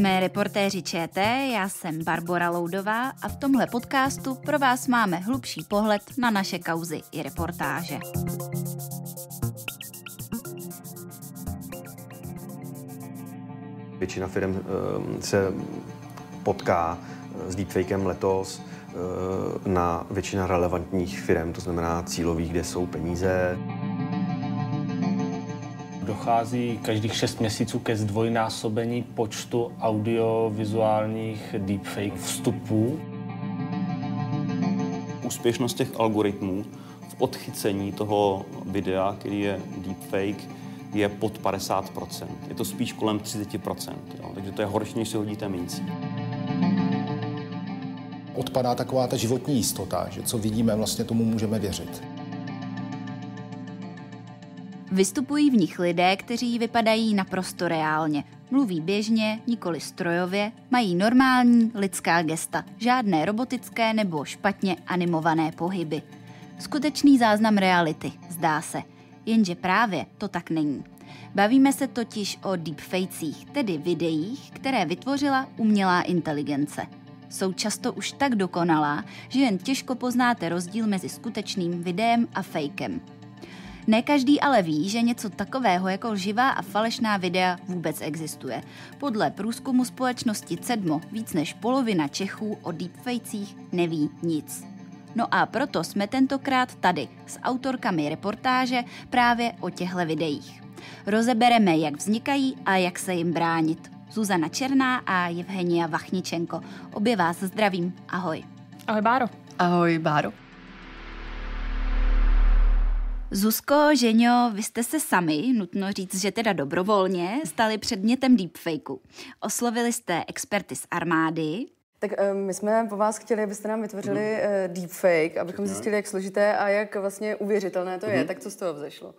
Jsme reportéři ČT, já jsem Barbora Loudová a v tomhle podcastu pro vás máme hlubší pohled na naše kauzy i reportáže. Většina firm eh, se potká eh, s deepfakem letos eh, na většina relevantních firm, to znamená cílových, kde jsou peníze dochází každých 6 měsíců ke zdvojnásobení počtu audiovizuálních deepfake vstupů. Úspěšnost těch algoritmů v odchycení toho videa, který je deepfake, je pod 50%. Je to spíš kolem 30%, jo? takže to je horší, než si hodíte mincí odpadá taková ta životní jistota, že co vidíme, vlastně tomu můžeme věřit. Vystupují v nich lidé, kteří vypadají naprosto reálně. Mluví běžně, nikoli strojově, mají normální lidská gesta, žádné robotické nebo špatně animované pohyby. Skutečný záznam reality, zdá se. Jenže právě to tak není. Bavíme se totiž o deepfakesích, tedy videích, které vytvořila umělá inteligence. Jsou často už tak dokonalá, že jen těžko poznáte rozdíl mezi skutečným videem a fakem. Ne každý ale ví, že něco takového jako živá a falešná videa vůbec existuje. Podle průzkumu společnosti Cedmo víc než polovina Čechů o deepfakecích neví nic. No a proto jsme tentokrát tady s autorkami reportáže právě o těchto videích. Rozebereme, jak vznikají a jak se jim bránit. Zuzana Černá a Jevhenia Vachničenko. Obě vás zdravím. Ahoj. Ahoj Báro. Ahoj Báro. Zuzko, Ženio, vy jste se sami, nutno říct, že teda dobrovolně, stali předmětem deepfakeu. Oslovili jste experty z armády, tak um, my jsme po vás chtěli, abyste nám vytvořili uh, deepfake, abychom zjistili, jak složité a jak vlastně uvěřitelné to mm. je. Mhm. Tak co z toho vzešlo?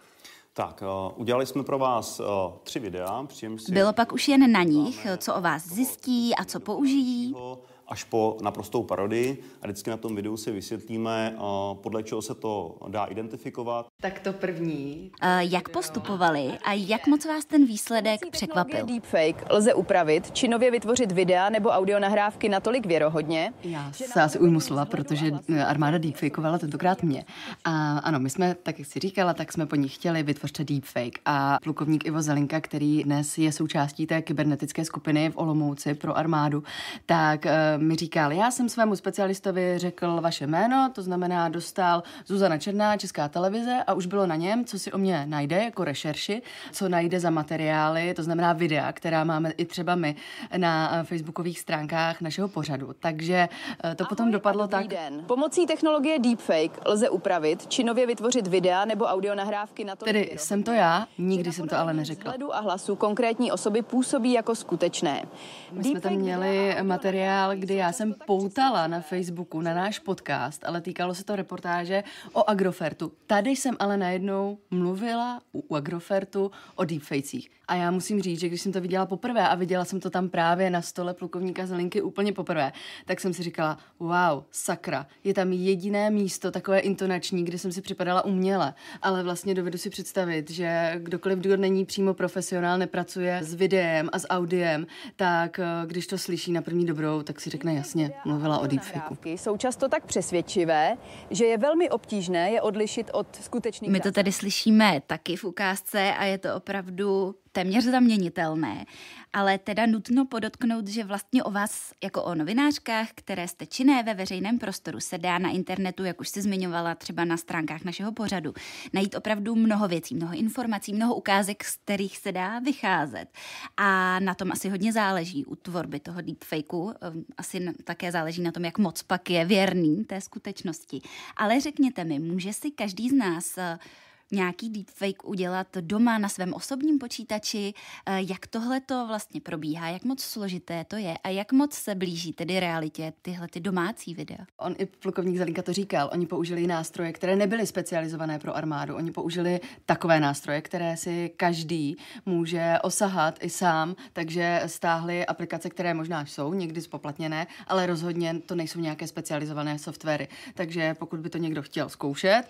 Tak, uh, udělali jsme pro vás uh, tři videa, přičemž si... Bylo pak už jen na nich, co o vás zjistí a co použijí. Toho, až po naprostou parodii a vždycky na tom videu si vysvětlíme, eh, podle čeho se to dá identifikovat. Tak to první. A eh, jak postupovali a jak moc vás ten výsledek překvapil? Deepfake lze upravit, činově vytvořit videa nebo audio nahrávky natolik věrohodně. Já se asi ujmu slova, protože vlastně. eh, armáda deepfakeovala tentokrát mě. A ano, my jsme, tak jak si říkala, tak jsme po ní chtěli vytvořit deepfake. A plukovník Ivo Zelinka, který dnes je součástí té kybernetické skupiny v Olomouci pro armádu, tak mi říkal, já jsem svému specialistovi řekl vaše jméno, to znamená dostal Zuzana Černá, Česká televize a už bylo na něm, co si o mě najde jako rešerši, co najde za materiály, to znamená videa, která máme i třeba my na eh, facebookových stránkách našeho pořadu. Takže eh, to Ahoj, potom dopadlo tak. Den. Pomocí technologie deepfake lze upravit či nově vytvořit videa nebo audio nahrávky na to. Tedy výrobky. jsem to já, nikdy jsem to ale neřekla. a hlasu konkrétní osoby působí jako skutečné. My jsme tam měli materiál, kde kdy já jsem poutala na Facebooku na náš podcast, ale týkalo se to reportáže o Agrofertu. Tady jsem ale najednou mluvila u Agrofertu o deepfacech. A já musím říct, že když jsem to viděla poprvé a viděla jsem to tam právě na stole plukovníka Zelinky úplně poprvé, tak jsem si říkala, wow, sakra, je tam jediné místo takové intonační, kde jsem si připadala uměle. Ale vlastně dovedu si představit, že kdokoliv, kdo není přímo profesionál, nepracuje s videem a s audiem, tak eh, když to slyší na první dobrou, tak si řekne, řekne jasně, mluvila o deepfakeu. Jsou často tak přesvědčivé, že je velmi obtížné je odlišit od skutečných. My to tady slyšíme taky v ukázce a je to opravdu téměř zaměnitelné, ale teda nutno podotknout, že vlastně o vás jako o novinářkách, které jste činné ve veřejném prostoru, se dá na internetu, jak už jste zmiňovala třeba na stránkách našeho pořadu, najít opravdu mnoho věcí, mnoho informací, mnoho ukázek, z kterých se dá vycházet. A na tom asi hodně záleží u tvorby toho deepfakeu. Ehm, asi také záleží na tom, jak moc pak je věrný té skutečnosti. Ale řekněte mi, může si každý z nás eh, nějaký deepfake udělat doma na svém osobním počítači. Eh, jak tohle to vlastně probíhá, jak moc složité to je a jak moc se blíží tedy realitě tyhle ty domácí videa? On i plukovník Zelinka to říkal, oni použili nástroje, které nebyly specializované pro armádu, oni použili takové nástroje, které si každý může osahat i sám, takže stáhli aplikace, které možná jsou někdy spoplatněné, ale rozhodně to nejsou nějaké specializované softwary. Takže pokud by to někdo chtěl zkoušet,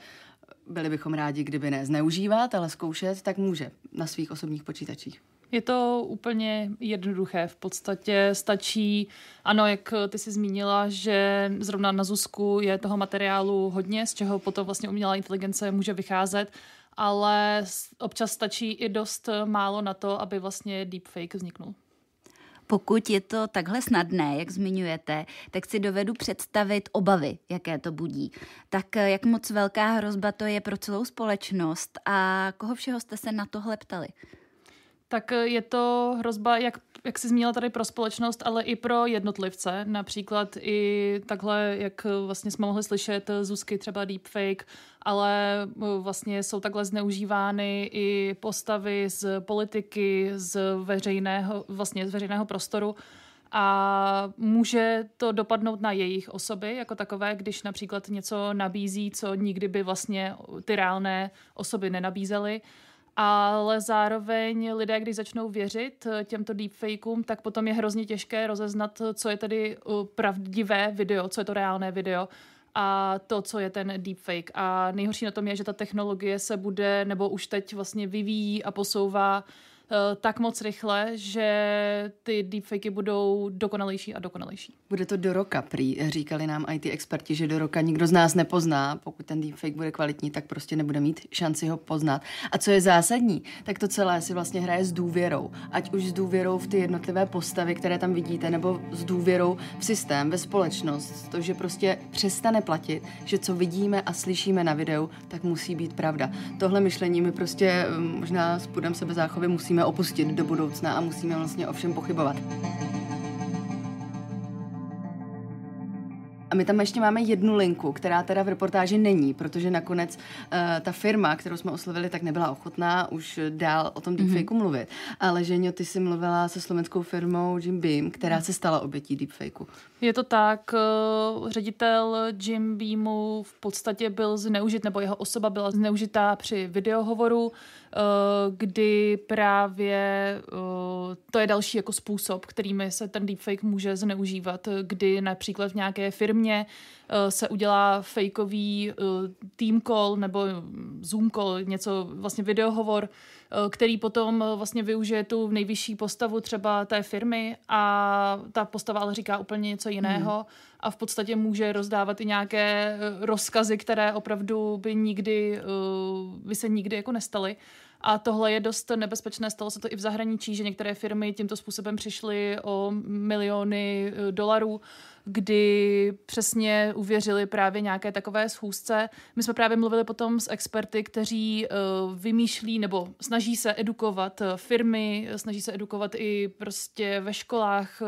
byli bychom rádi, kdyby ne zneužívat, ale zkoušet, tak může na svých osobních počítačích. Je to úplně jednoduché. V podstatě stačí, ano, jak ty jsi zmínila, že zrovna na Zusku je toho materiálu hodně, z čeho potom vlastně umělá inteligence může vycházet, ale občas stačí i dost málo na to, aby vlastně deepfake vzniknul. Pokud je to takhle snadné, jak zmiňujete, tak si dovedu představit obavy, jaké to budí. Tak eh, jak moc velká hrozba to je pro celou společnost a koho všeho jste se na tohle ptali? Tak eh, je to hrozba jak jak jsi zmínila tady pro společnost, ale i pro jednotlivce. Například i takhle, jak vlastně jsme mohli slyšet Zuzky třeba deepfake, ale eh, vlastně jsou takhle zneužívány i postavy z politiky, z veřejného, vlastně z veřejného prostoru a může to dopadnout na jejich osoby jako takové, když například něco nabízí, co nikdy by vlastně ty reálné osoby nenabízely ale zároveň lidé, když začnou věřit eh, těmto deepfakeům, tak potom je hrozně těžké rozeznat, eh, co je tedy eh, pravdivé video, co je to reálné video a to, co je ten deepfake. A nejhorší na tom je, že ta technologie se bude, nebo už teď vlastně vyvíjí a posouvá uh, Eh, tak moc rychle, že ty deepfaky budou dokonalejší a dokonalejší. Bude to do roka prý, eh, říkali nám IT experti, že do roka nikdo z nás nepozná. Pokud ten deepfake bude kvalitní, tak prostě nebude mít šanci ho poznat. A co je zásadní, tak to celé si vlastně hraje s důvěrou. Ať už s důvěrou v ty jednotlivé postavy, které tam vidíte, nebo s důvěrou v systém, ve společnost. To, že prostě přestane platit, že co vidíme a slyšíme na videu, tak musí být pravda. Tohle myšlení my prostě eh, možná s půdem sebezáchovy musíme musíme opustit do budoucna a musíme vlastně o všem pochybovat. A my tam ještě máme jednu linku, která teda v reportáži není, protože nakonec uh, ta firma, kterou jsme oslovili, tak nebyla ochotná už dál o tom mhm. deepfakeu mm-hmm. mluvit. Ale Ženio, ty jsi mluvila se slovenskou firmou Jim Beam, která se stala obětí deepfakeu. Je to tak, eh, ředitel Jim Beamu v podstatě byl zneužit, nebo jeho osoba byla zneužitá při videohovoru, eh, kdy právě to je další jako způsob, kterými se ten deepfake může zneužívat, kdy například v nějaké firmě firmě eh, se udělá fejkový eh, team call nebo Zoom call, něco vlastně videohovor, eh, který potom vlastně využije tu nejvyšší postavu třeba té firmy a ta postava ale říká úplně něco hmm. jiného hmm. a v podstatě může rozdávat i nějaké rozkazy, které opravdu by nikdy, by se nikdy jako nestaly. A tohle je dost nebezpečné. Stalo se to i v zahraničí, že některé firmy tímto způsobem přišly o miliony eh, dolarů, kdy přesně uvěřili právě nějaké takové schůzce. My jsme právě mluvili potom s experty, kteří eh, vymýšlí nebo snaží se edukovat eh, firmy, snaží se edukovat i prostě ve školách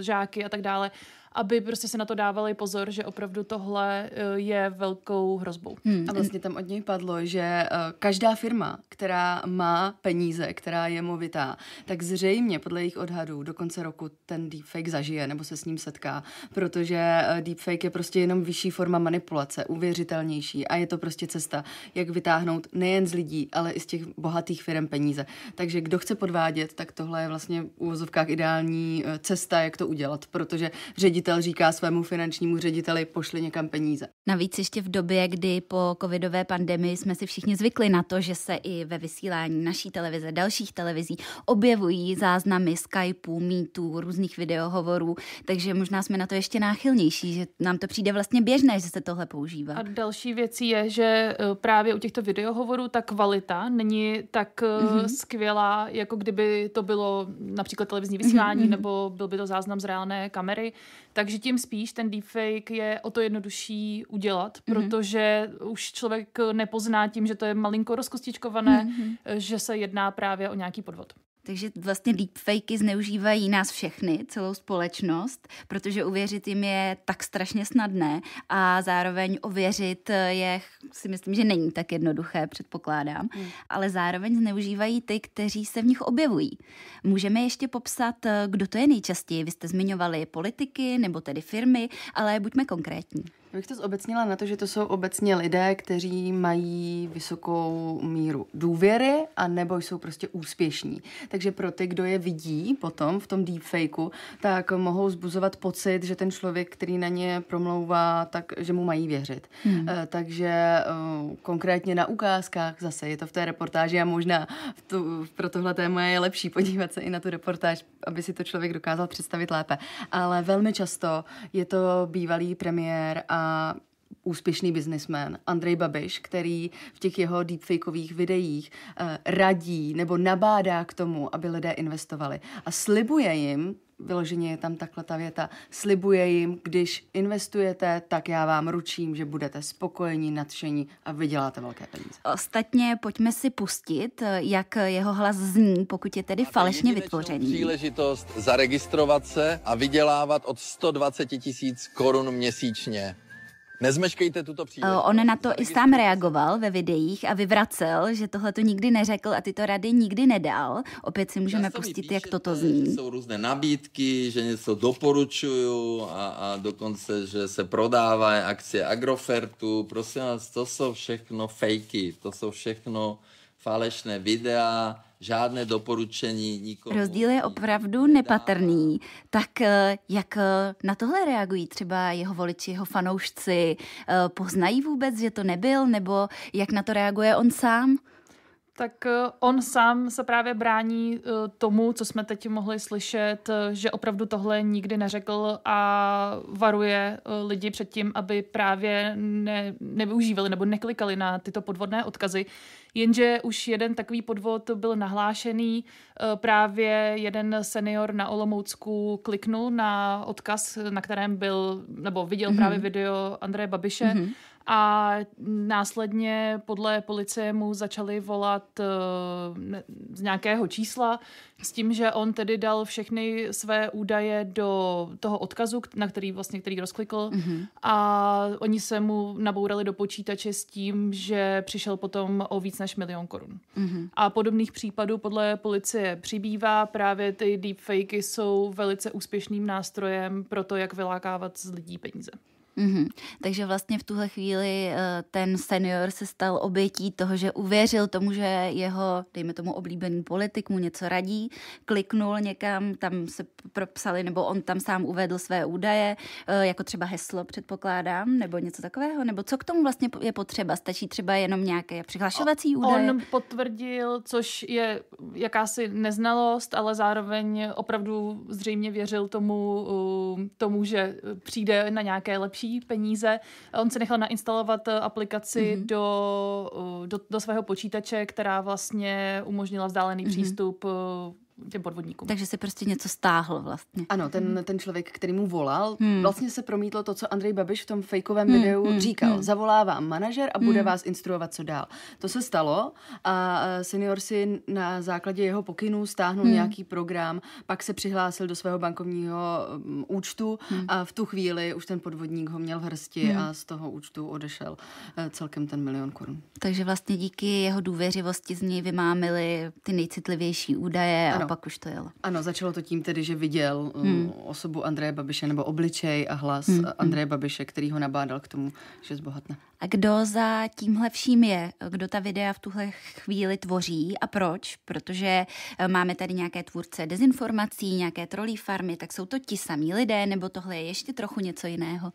žáky a tak dále aby prostě se na to dávali pozor, že opravdu tohle eh, je velkou hrozbou. Hmm. A vlastně tam od něj padlo, že eh, každá firma, která má peníze, která je movitá, tak zřejmě podle jejich odhadů do konce roku ten deepfake zažije nebo se s ním setká, protože eh, deepfake je prostě jenom vyšší forma manipulace, uvěřitelnější a je to prostě cesta, jak vytáhnout nejen z lidí, ale i z těch bohatých firm peníze. Takže kdo chce podvádět, tak tohle je vlastně v úvozovkách ideální cesta, jak to udělat, protože ředitel ředitel říká svému finančnímu řediteli, pošli někam peníze. Navíc ještě v době, kdy po covidové pandemii jsme si všichni zvykli na to, že se i ve vysílání naší televize, dalších televizí objevují záznamy Skypeů, mítů, různých videohovorů, takže možná jsme na to ještě náchylnější, že nám to přijde vlastně běžné, že se tohle používá. A další věcí je, že e, právě u těchto videohovorů ta kvalita není tak mm-hmm. skvělá, jako kdyby to bylo například televizní mhm, vysílání mm-hmm. nebo byl by to záznam z reálné kamery, takže tím spíš ten deepfake je o to jednodušší udělat, mm-hmm. protože už člověk nepozná tím, že to je malinko rozkostičkované, mm-hmm. že se jedná právě o nějaký podvod. Takže vlastně deepfakey zneužívají nás všechny, celou společnost, protože uvěřit jim je tak strašně snadné a zároveň ověřit je si myslím, že není tak jednoduché, předpokládám, hmm. ale zároveň zneužívají ty, kteří se v nich objevují. Můžeme ještě popsat, eh, kdo to je nejčastěji? Vy jste zmiňovali politiky nebo tedy firmy, ale buďme konkrétní. Já bych to zobecnila na to, že to jsou obecně lidé, kteří mají vysokou míru důvěry a nebo jsou prostě úspěšní. Takže pro ty, kdo je vidí potom v tom deepfakeu, tak mohou zbuzovat pocit, že ten člověk, který na ně promlouvá, tak, že mu mají věřit. Hmm. Eh, takže eh, konkrétně na ukázkách, zase je to v té reportáži a možná v tu, pro tohle téma je lepší podívat se i na tu reportáž, aby si to člověk dokázal představit lépe. Ale velmi často je to bývalý premiér a a úspěšný biznismen Andrej Babiš, který v těch jeho deepfakeových videích eh, radí nebo nabádá k tomu, aby lidé investovali. A slibuje jim, vyloženě je tam takhle ta věta, slibuje jim, když investujete, tak já vám ručím, že budete spokojeni, nadšení a vyděláte velké peníze. Ostatně pojďme si pustit, eh, jak jeho hlas zní, pokud je tedy a falešně vytvořený. Příležitost zaregistrovat se a vydělávat od 120 tisíc korun měsíčně. Nezmeškejte tuto příležitost. Eh, on na to i sám reagoval ve videích a vyvracel, že tohle to nikdy neřekl a tyto rady nikdy nedal. Opět si můžeme pustit, píšete, jak toto zní. Že jsou různé nabídky, že něco doporučuju a, a dokonce, že se prodávají akcie Agrofertu. Prosím vás, to jsou všechno fejky, to jsou všechno falešné videa, žádné doporučení nikomu. Rozdíl je opravdu nepatrný. Tak eh, jak eh, na tohle reagují třeba jeho voliči, jeho fanoušci? Eh, poznají vůbec, že to nebyl, nebo jak na to reaguje on sám? Tak eh, on sám se právě brání eh, tomu, co jsme teď mohli slyšet, eh, že opravdu tohle nikdy neřekl a varuje lidi před tím, aby právě ne, nevyužívali nebo neklikali na tyto podvodné odkazy. Jenže už jeden takový podvod byl nahlášený. Právě jeden senior na Olomoucku kliknul na odkaz, na kterém byl, nebo viděl mm-hmm. právě video Andreje Babiše. Mm-hmm a následně podle policie mu začali volat eh, z nějakého čísla s tím, že on tedy dal všechny své údaje do toho odkazu, na který vlastně který rozklikl mm-hmm. a oni se mu nabourali do počítače s tím, že přišel potom o víc než milion korun. Mm-hmm. A podobných případů podle policie přibývá. Právě ty deepfakey jsou velice úspěšným nástrojem pro to, jak vylákávat z lidí peníze. Mm-hmm. Takže vlastně v tuhle chvíli eh, ten senior se stal obětí toho, že uvěřil tomu, že jeho, dejme tomu, oblíbený politik mu něco radí, kliknul někam, tam se propsali, nebo on tam sám uvedl své údaje, eh, jako třeba heslo, předpokládám, nebo něco takového, nebo co k tomu vlastně je potřeba? Stačí třeba jenom nějaké přihlašovací údaje? On potvrdil, což je jakási neznalost, ale zároveň opravdu zřejmě věřil tomu, tomu že přijde na nějaké lepší další peníze. On se nechal nainstalovat eh, aplikaci mm-hmm. do, eh, do, do svého počítače, která vlastně umožnila vzdálený mm-hmm. přístup eh, těm podvodníkům. Takže se prostě něco stáhl vlastně. Ano, ten, mhm. ten člověk, který mu volal, hmm. vlastně se promítlo to, co Andrej Babiš v tom fejkovém hmm. videu hmm. říkal. Hmm. Zavolá vám manažer a bude hmm. vás instruovat, co dál. To se stalo a senior si na základě jeho pokynů stáhnul hmm. nějaký program, pak se přihlásil do svého bankovního mm, účtu hmm. a v tu chvíli už ten podvodník ho měl v hrsti hmm. a z toho účtu odešel eh, celkem ten milion korun. Takže vlastně díky jeho důvěřivosti z něj vymámili ty nejcitlivější údaje ano to Štojela. Ano, začalo to tím tedy, že viděl uh, hmm. osobu Andreje Babiše nebo obličej a hlas hmm, hmm. Andreje Babiše, který ho nabádal k tomu, že zbohatne. A kdo za tímhle vším je? Kdo ta videa v tuhle chvíli tvoří a proč? Protože eh, máme tady nějaké tvůrce dezinformací, nějaké trolí farmy, tak jsou to ti samí lidé, nebo tohle je ještě trochu něco jiného?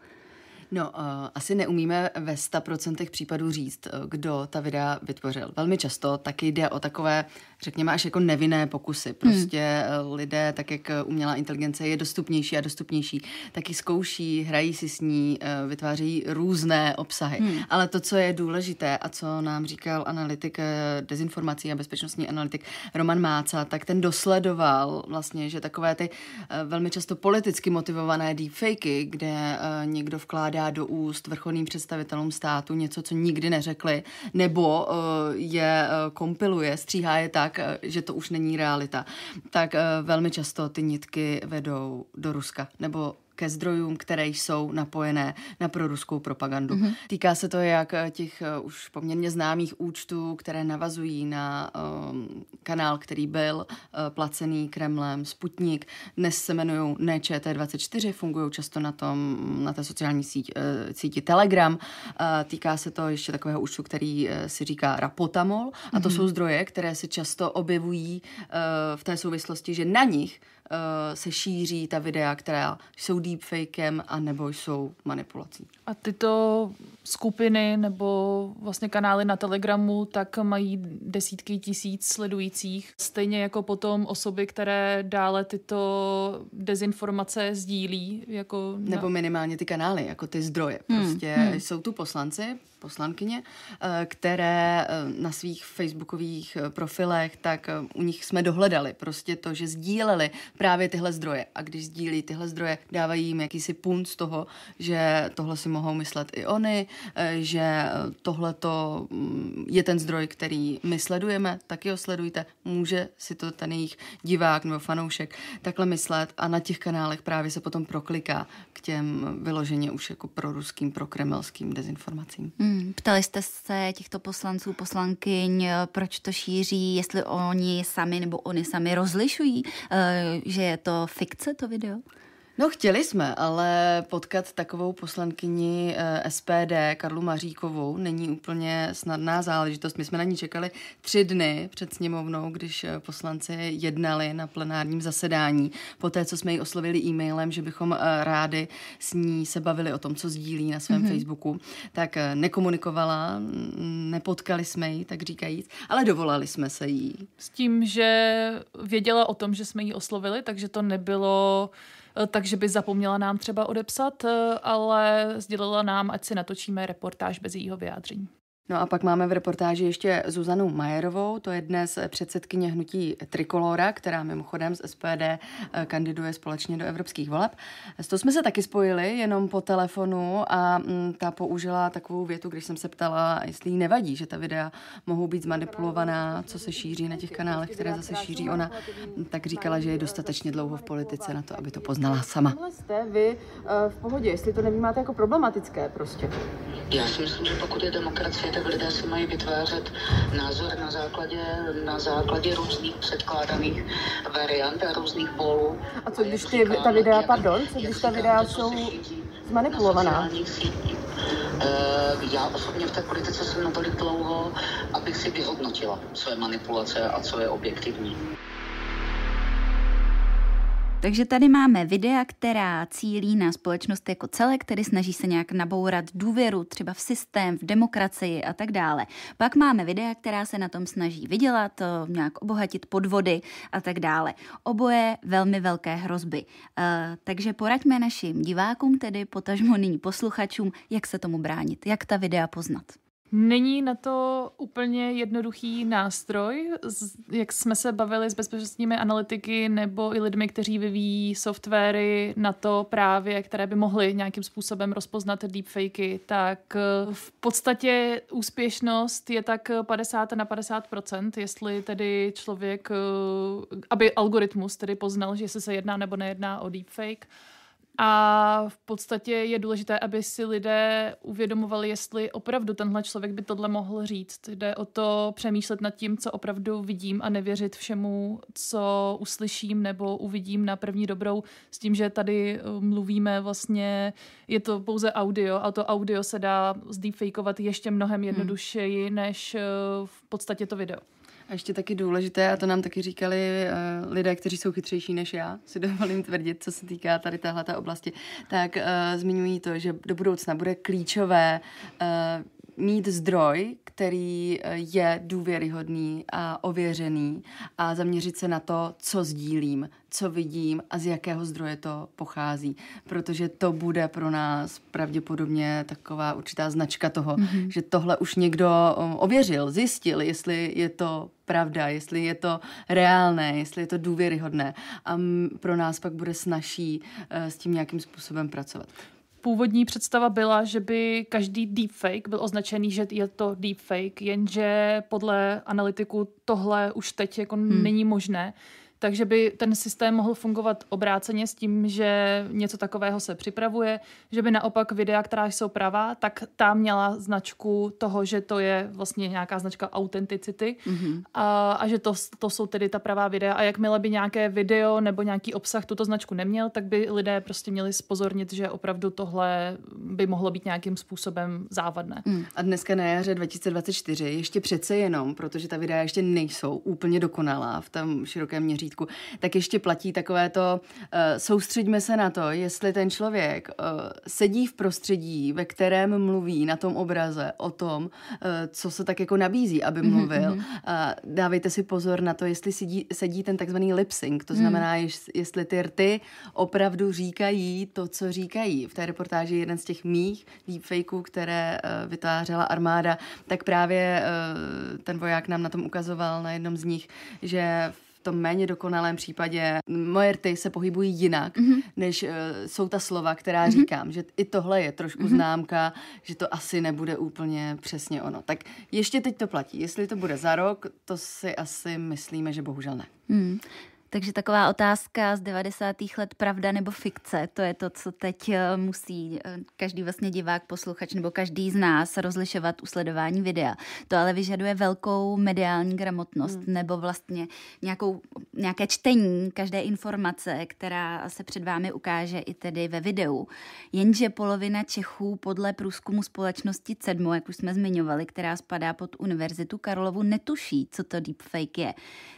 No, uh, asi neumíme ve 100% případů říct, eh, kdo ta videa vytvořil. Velmi často taky jde o takové, řekněme, až jako nevinné pokusy. Hmm. Prostě hmm. lidé, tak jak umělá inteligence je dostupnější a dostupnější, taky zkouší, hrají si s ní, vytváří různé obsahy. Hmm. Ale to, co je důležité a co nám říkal analytik dezinformací a bezpečnostní analytik Roman Máca, tak ten dosledoval vlastně, že takové ty velmi často politicky motivované deepfakey, kde někdo vkládá dá do úst vrcholným představitelům státu něco, co nikdy neřekli, nebo eh, je eh, kompiluje, stříhá je tak, eh, že to už není realita, tak velmi často ty nitky vedou do Ruska nebo ke zdrojům, které jsou napojené na proruskou propagandu. Mm-hmm. Týká se to jak eh, těch eh, už poměrně známých účtů, které navazují na um, kanál, který byl uh, placený Kremlem, Sputnik. Dnes se jmenují nečt 24 fungují často na tom, na té sociální síť, uh, síti Telegram. Uh, týká se to ještě takového účtu, který uh, si říká Rapotamol a to mm-hmm. jsou zdroje, které se často objevují uh, v té souvislosti, že na nich Eh, se šíří ta videa, která jsou deepfakem a nebo jsou manipulací. A tyto skupiny nebo vlastně kanály na Telegramu tak mají desítky tisíc sledujících, stejně jako potom osoby, které dále tyto dezinformace sdílí. Jako na... Nebo minimálně ty kanály, jako ty zdroje. Hmm. Prostě hmm. jsou tu poslanci, poslankyně, eh, které eh, na svých facebookových profilech, tak u nich jsme dohledali prostě to, že sdíleli právě tyhle zdroje. A když sdílí tyhle zdroje, dávají jim jakýsi punt z toho, že tohle si mohou myslet i oni, eh, že tohle mm, je ten zdroj, který my sledujeme, taky ho sledujte, může si to ten jejich divák nebo fanoušek takhle myslet a na těch kanálech právě se potom prokliká k těm vyloženě už jako proruským, prokremelským dezinformacím. Hmm, ptali jste se těchto poslanců, poslankyň, eh, proč to šíří, jestli oni sami nebo oni sami rozlišují, eh, že je to fikce, to video? No chtěli jsme, ale potkat takovou poslankyni eh, SPD Karlu Maříkovou není úplně snadná záležitost. My jsme na ní čekali tři dny před sněmovnou, když eh, poslanci jednali na plenárním zasedání. Poté, co jsme ji oslovili e-mailem, že bychom eh, rádi s ní se bavili o tom, co sdílí na svém mm-hmm. Facebooku, tak nekomunikovala, mm, nepotkali jsme ji, tak říkajíc, ale dovolali jsme se jí. S tím, že věděla o tom, že jsme ji oslovili, takže to nebylo Eh, takže by zapomněla nám třeba odepsat, eh, ale sdělila nám, ať si natočíme reportáž bez jejího vyjádření. No a pak máme v reportáži ještě Zuzanu Majerovou, to je dnes předsedkyně hnutí Trikolora, která mimochodem z SPD eh, kandiduje společně do evropských voleb. S to jsme se taky spojili, jenom po telefonu a mm, ta použila takovou větu, když jsem se ptala, jestli jí nevadí, že ta videa mohou být zmanipulovaná, co se šíří na těch kanálech, které zase šíří ona, tak říkala, že je dostatečně dlouho v politice na to, aby to poznala sama. Jste vy eh, v pohodě, jestli to nevnímáte jako problematické prostě. Já si myslím, že pokud je demokracie, tak lidé si mají vytvářet názor na základě, na základě různých předkládaných variant a různých bolů. A co když ty, ta videa, pardon, co když ta videa jsou zmanipulovaná? Eh, já osobně v té politice jsem natolik dlouho, abych si vyhodnotila, co je manipulace a co je objektivní. Takže tady máme videa, která cílí na společnost jako celek, který snaží se nějak nabourat důvěru třeba v systém, v demokracii a tak dále. Pak máme videa, která se na tom snaží vydělat, eh, nějak obohatit podvody a tak dále. Oboje velmi velké hrozby. Uh, takže poraďme našim divákům, tedy potažmo nyní posluchačům, jak se tomu bránit, jak ta videa poznat. Není na to úplně jednoduchý nástroj, jak jsme se bavili s bezpečnostními analytiky nebo i lidmi, kteří vyvíjí softwary na to právě, které by mohly nějakým způsobem rozpoznat deepfakey, tak eh, v podstatě úspěšnost je tak 50 na 50 jestli tedy člověk, eh, aby algoritmus tedy poznal, že se jedná nebo nejedná o deepfake. A v podstatě je důležité, aby si lidé uvědomovali, jestli opravdu tenhle člověk by tohle mohl říct. Jde o to přemýšlet nad tím, co opravdu vidím a nevěřit všemu, co uslyším nebo uvidím na první dobrou, s tím, že tady um, mluvíme vlastně, je to pouze audio a to audio se dá zdeepfakeovat ještě mnohem hmm. jednodušeji než uh, v podstatě to video. A ještě taky důležité, a to nám taky říkali uh, lidé, kteří jsou chytřejší než já, si dovolím tvrdit, co se týká tady téhle oblasti, tak uh, zmiňují to, že do budoucna bude klíčové uh, mít zdroj, který eh, je důvěryhodný a ověřený a zaměřit se na to, co sdílím, co vidím a z jakého zdroje to pochází. Protože to bude pro nás pravděpodobně taková určitá značka toho, mm-hmm. že tohle už někdo eh, ověřil, zjistil, jestli je to pravda, jestli je to reálné, jestli je to důvěryhodné. A pro nás pak bude snaží eh, s tím nějakým způsobem pracovat původní představa byla, že by každý deepfake byl označený, že je to deepfake, jenže podle analytiků tohle už teď jako hmm. není možné. Takže by ten systém mohl fungovat obráceně s tím, že něco takového se připravuje, že by naopak videa, která jsou pravá, tak ta měla značku toho, že to je vlastně nějaká značka autenticity mm-hmm. a, a že to, to jsou tedy ta pravá videa. A jakmile by nějaké video nebo nějaký obsah tuto značku neměl, tak by lidé prostě měli spozornit, že opravdu tohle by mohlo být nějakým způsobem závadné. Mm. A dneska na jaře 2024 ještě přece jenom, protože ta videa ještě nejsou úplně dokonalá v tom širokém měřítku desítku, tak ještě platí takové to, eh, Soustředíme se na to, jestli ten člověk eh, sedí v prostředí, ve kterém mluví na tom obraze o tom, eh, co se tak jako nabízí, aby mhm, mluvil. Mm-hmm. Dávejte si pozor na to, jestli sedí, sedí ten takzvaný lip sync, to hmm. znamená, mm. jestli ty rty opravdu říkají to, co říkají. V té reportáži jeden z těch mých deepfakeů, které vytvářela armáda, tak právě ten voják nám na tom ukazoval na jednom z nich, že v tom méně dokonalém případě moje rty se pohybují jinak, mm-hmm. než uh, jsou ta slova, která mm-hmm. říkám. Že i tohle je trošku mm-hmm. známka, že to asi nebude úplně přesně ono. Tak ještě teď to platí. Jestli to bude za rok, to si asi myslíme, že bohužel ne. Mm. Takže taková otázka z 90. let, pravda nebo fikce, to je to, co teď eh, musí eh, každý vlastně divák, posluchač nebo každý z nás rozlišovat u sledování videa. To ale vyžaduje velkou mediální gramotnost hmm. nebo vlastně nějakou, nějaké čtení každé informace, která se před vámi ukáže i tedy ve videu. Jenže polovina Čechů podle průzkumu společnosti CEDMO, jak už jsme zmiňovali, která spadá pod Univerzitu Karlovu, netuší, co to deepfake je.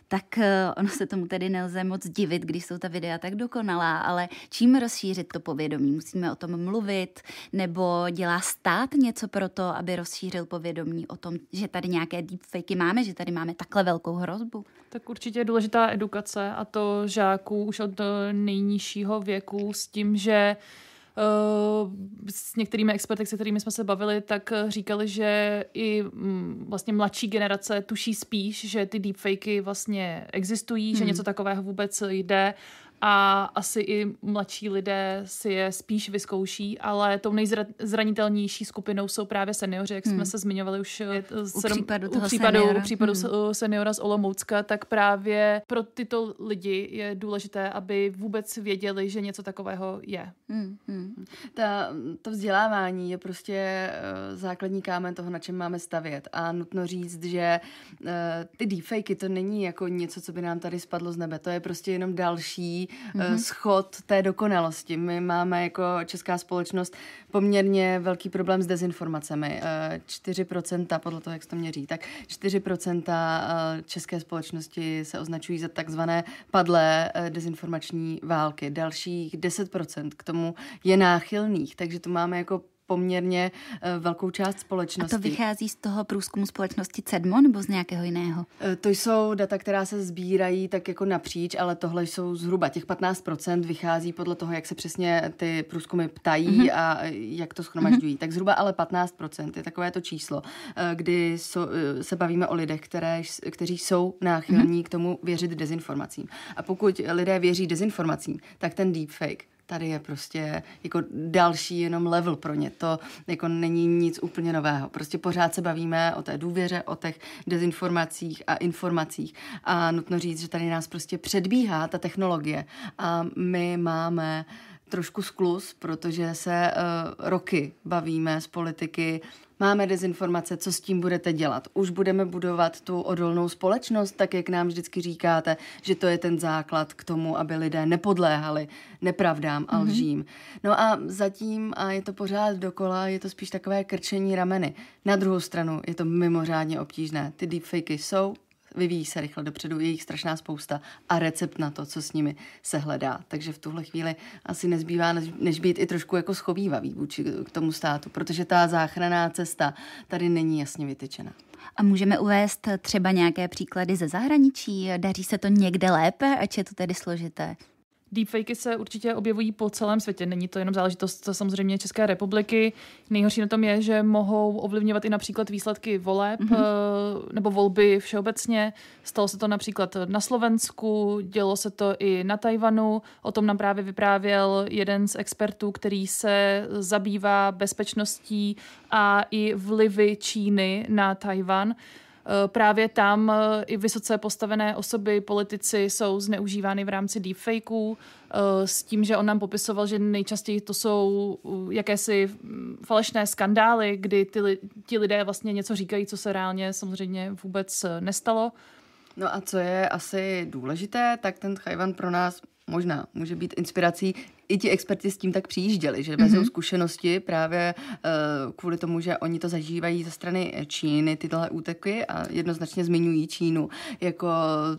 Tak eh, ono se tomu tedy nel nelze moc divit, když jsou ta videa tak dokonalá, ale čím rozšířit to povědomí? Musíme o tom mluvit, nebo dělá stát něco pro to, aby rozšířil povědomí o tom, že tady nějaké deepfakey máme, že tady máme takhle velkou hrozbu? Tak určitě je důležitá edukace a to žáků už od eh, nejnižšího věku s tím, že uh, Eh, s některými experty, se kterými jsme se bavili, tak eh, říkali, že i mm, vlastně mladší generace tuší spíš, že ty deepfakey vlastně existují, hmm. že něco takového vůbec jde a asi i mladší lidé si je spíš vyzkouší, ale tou nejzranitelnější skupinou jsou právě seniori, jak jsme hmm. se zmiňovali už eh, u sedm, případu, u případu, seniora. U případu hmm. seniora z Olomoucka, tak právě pro tyto lidi je důležité, aby vůbec věděli, že něco takového je. Hmm. Hmm. Ta, to vzdělávání je prostě eh, základní kámen toho, na čem máme stavět a nutno říct, že eh, ty deepfakey to není jako něco, co by nám tady spadlo z nebe, to je prostě jenom další mm-hmm. schod té dokonalosti. My máme jako česká společnost poměrně velký problém s dezinformacemi. 4%, eh, podle toho, jak se to měří, tak 4% eh, české společnosti se označují za takzvané padlé dezinformační války. Dalších 10% k tomu je náchylných, takže tu máme jako poměrně eh, velkou část společnosti. A to vychází z toho průzkumu společnosti CEDMO nebo z nějakého jiného? Eh, to jsou data, která se sbírají tak jako napříč, ale tohle jsou zhruba těch 15% vychází podle toho, jak se přesně ty průzkumy ptají mm-hmm. a eh, jak to schromažďují. Mm-hmm. Tak zhruba ale 15% je takové to číslo, kdy so, se bavíme o lidech, které, kteří jsou náchylní mm-hmm. k tomu věřit dezinformacím. A pokud lidé věří dezinformacím, tak ten deepfake tady je prostě jako další jenom level pro ně. To jako není nic úplně nového. Prostě pořád se bavíme o té důvěře, o těch dezinformacích a informacích. A nutno říct, že tady nás prostě předbíhá ta technologie. A my máme trošku sklus, protože se uh, roky bavíme s politiky Máme dezinformace, co s tím budete dělat? Už budeme budovat tu odolnou společnost, tak jak nám vždycky říkáte, že to je ten základ k tomu, aby lidé nepodléhali nepravdám a mhm. lžím. Mm-hmm. No a zatím, a je to pořád dokola, je to spíš takové krčení rameny. Na druhou stranu je to mimořádně obtížné. Ty deepfakey jsou, vyvíjí se rychle dopředu, je jich strašná spousta a recept na to, co s nimi se hledá. Takže v tuhle chvíli asi nezbývá, než být i trošku jako schovývavý vůči k tomu státu, protože ta záchranná cesta tady není jasně vytyčena. A můžeme uvést třeba nějaké příklady ze zahraničí? Daří se to někde lépe, ať je to tedy složité? deepfaky se určitě objevují po celém světě. Není to jenom záležitost samozřejmě České republiky. Nejhorší na tom je, že mohou ovlivňovat i například výsledky voleb mm-hmm. nebo volby všeobecně. Stalo se to například na Slovensku, dělo se to i na Tajvanu. O tom nám právě vyprávěl jeden z expertů, který se zabývá bezpečností a i vlivy Číny na Tajvan. Eh, právě tam eh, i vysoce postavené osoby, politici jsou zneužívány v rámci deepfakeů eh, s tím, že on nám popisoval, že nejčastěji to jsou jakési mm, falešné skandály, kdy ty, ti lidé vlastně něco říkají, co se reálně samozřejmě vůbec nestalo. No a co je asi důležité, tak ten Chajvan pro nás možná může být inspirací i ti experti s tím tak přijížděli, že vezou mm-hmm. zkušenosti právě uh, kvůli tomu, že oni to zažívají ze strany Číny, tyhle úteky a jednoznačně zmiňují Čínu jako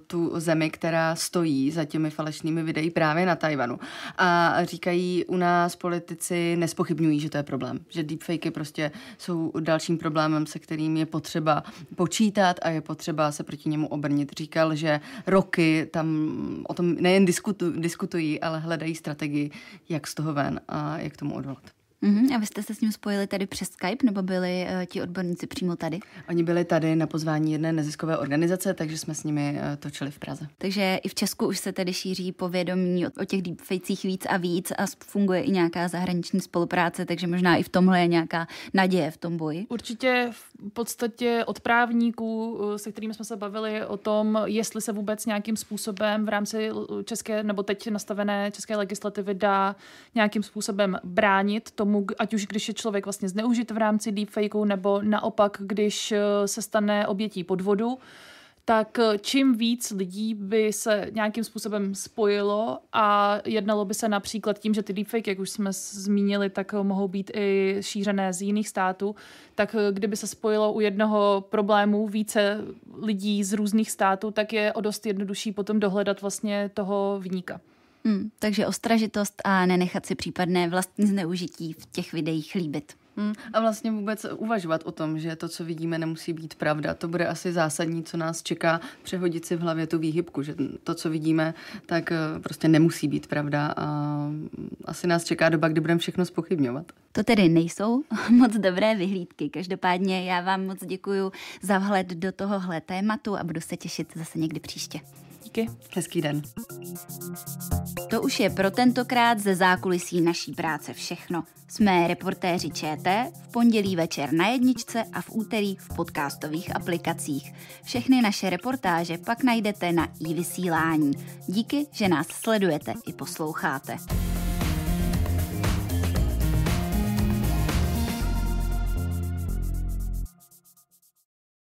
tu zemi, která stojí za těmi falešnými videí právě na Tajvanu. A říkají u nás politici, nespochybňují, že to je problém, že deepfakey prostě jsou dalším problémem, se kterým je potřeba počítat a je potřeba se proti němu obrnit. Říkal, že roky tam o tom nejen diskutují, ale hledají strategii, jak z toho ven a jak tomu odvolat. Uhum. A vy jste se s ním spojili tady přes Skype, nebo byli uh, ti odborníci přímo tady? Oni byli tady na pozvání jedné neziskové organizace, takže jsme s nimi uh, točili v Praze. Takže i v Česku už se tedy šíří povědomí o, o těch deepfakecích víc a víc a funguje i nějaká zahraniční spolupráce, takže možná i v tomhle je nějaká naděje v tom boji. Určitě v podstatě od právníků, eh, se kterými jsme se bavili o tom, jestli se vůbec nějakým způsobem v rámci eh, české nebo teď nastavené české legislativy dá nějakým způsobem bránit tomu, ať už když je člověk vlastně zneužit v rámci deepfakeu nebo naopak, když eh, se stane obětí podvodu tak eh, čím víc lidí by se nějakým způsobem spojilo a jednalo by se například tím, že ty deepfake, jak už jsme zmínili, tak eh, mohou být i šířené z jiných států, tak eh, kdyby se spojilo u jednoho problému více lidí z různých států, tak je o dost jednodušší potom dohledat vlastně toho vníka. Hmm, takže ostražitost a nenechat si případné vlastní zneužití v těch videích líbit. Hmm. a vlastně vůbec uvažovat o tom, že to, co vidíme, nemusí být pravda. To bude asi zásadní, co nás čeká, přehodit si v hlavě tu výhybku, že to, co vidíme, tak eh, prostě nemusí být pravda a hm, asi nás čeká doba, kdy budeme všechno spochybňovat. To tedy nejsou moc dobré vyhlídky. Každopádně já vám moc děkuji za vhled do tohohle tématu a budu se těšit zase někdy příště příští. Hezký den. To už je pro tentokrát ze zákulisí naší práce všechno. Jsme reportéři ČT v pondělí večer na jedničce a v úterý v podcastových aplikacích. Všechny naše reportáže pak najdete na i vysílání. Díky, že nás sledujete i posloucháte.